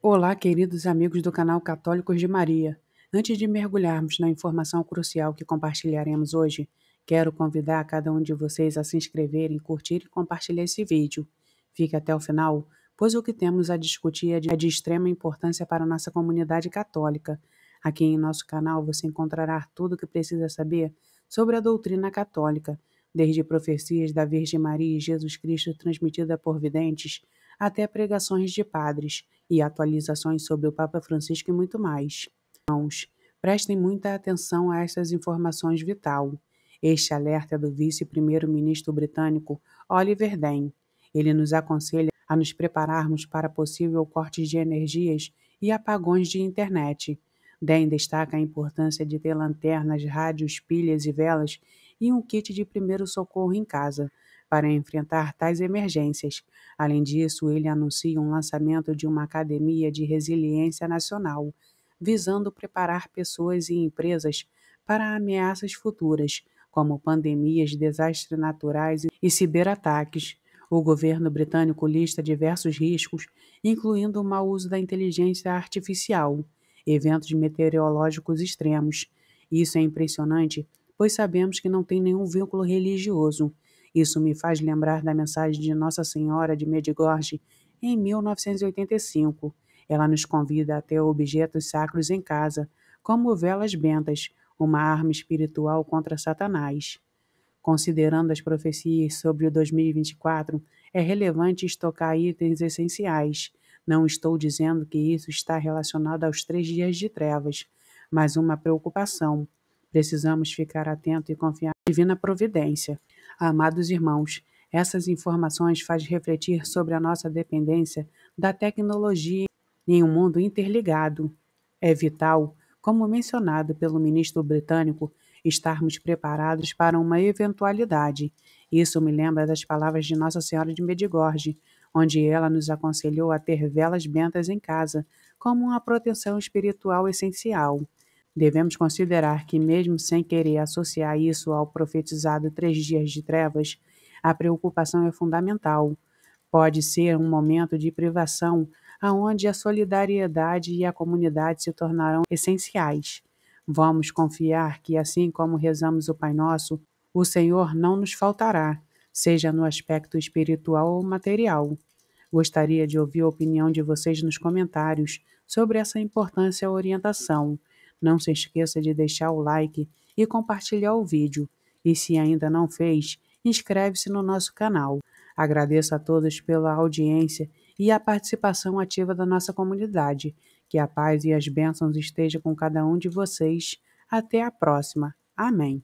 Olá, queridos amigos do canal Católicos de Maria. Antes de mergulharmos na informação crucial que compartilharemos hoje, quero convidar cada um de vocês a se inscreverem, curtir e compartilhar esse vídeo. Fique até o final, pois o que temos a discutir é de é extrema importância para nossa comunidade católica. Aqui em nosso canal você encontrará tudo o que precisa saber sobre a doutrina católica, desde profecias da Virgem Maria e Jesus Cristo transmitida por videntes até pregações de padres e atualizações sobre o Papa Francisco e muito mais. Irmãos, prestem muita atenção a estas informações vital. Este alerta é do vice-primeiro-ministro britânico Oliver Den. Ele nos aconselha a nos prepararmos para possível cortes de energias e apagões de internet. Den destaca a importância de ter lanternas, rádios, pilhas e velas e um kit de primeiro socorro em casa para enfrentar tais emergências. Além disso, ele anuncia um lançamento de uma academia de resiliência nacional, visando preparar pessoas e empresas para ameaças futuras, como pandemias, desastres naturais e ciberataques. O governo britânico lista diversos riscos, incluindo o mau uso da inteligência artificial, eventos meteorológicos extremos. Isso é impressionante, pois sabemos que não tem nenhum vínculo religioso. Isso me faz lembrar da mensagem de Nossa Senhora de Medigorje em 1985. Ela nos convida a ter objetos sacros em casa, como velas bentas, uma arma espiritual contra Satanás. Considerando as profecias sobre o 2024, é relevante estocar itens essenciais. Não estou dizendo que isso está relacionado aos três dias de trevas, mas uma preocupação. Precisamos ficar atento e confiar na divina providência. Amados irmãos, essas informações fazem refletir sobre a nossa dependência da tecnologia em um mundo interligado. É vital, como mencionado pelo ministro britânico, estarmos preparados para uma eventualidade. Isso me lembra das palavras de Nossa Senhora de Medigorje, onde ela nos aconselhou a ter velas bentas em casa como uma proteção espiritual essencial. Devemos considerar que, mesmo sem querer associar isso ao profetizado três dias de trevas, a preocupação é fundamental. Pode ser um momento de privação aonde a solidariedade e a comunidade se tornarão essenciais. Vamos confiar que, assim como rezamos o Pai Nosso, o Senhor não nos faltará, seja no aspecto espiritual ou material. Gostaria de ouvir a opinião de vocês nos comentários sobre essa importância orientação. Não se esqueça de deixar o like e compartilhar o vídeo. E se ainda não fez, inscreve-se no nosso canal. Agradeço a todos pela audiência e a participação ativa da nossa comunidade. Que a paz e as bênçãos estejam com cada um de vocês. Até a próxima. Amém.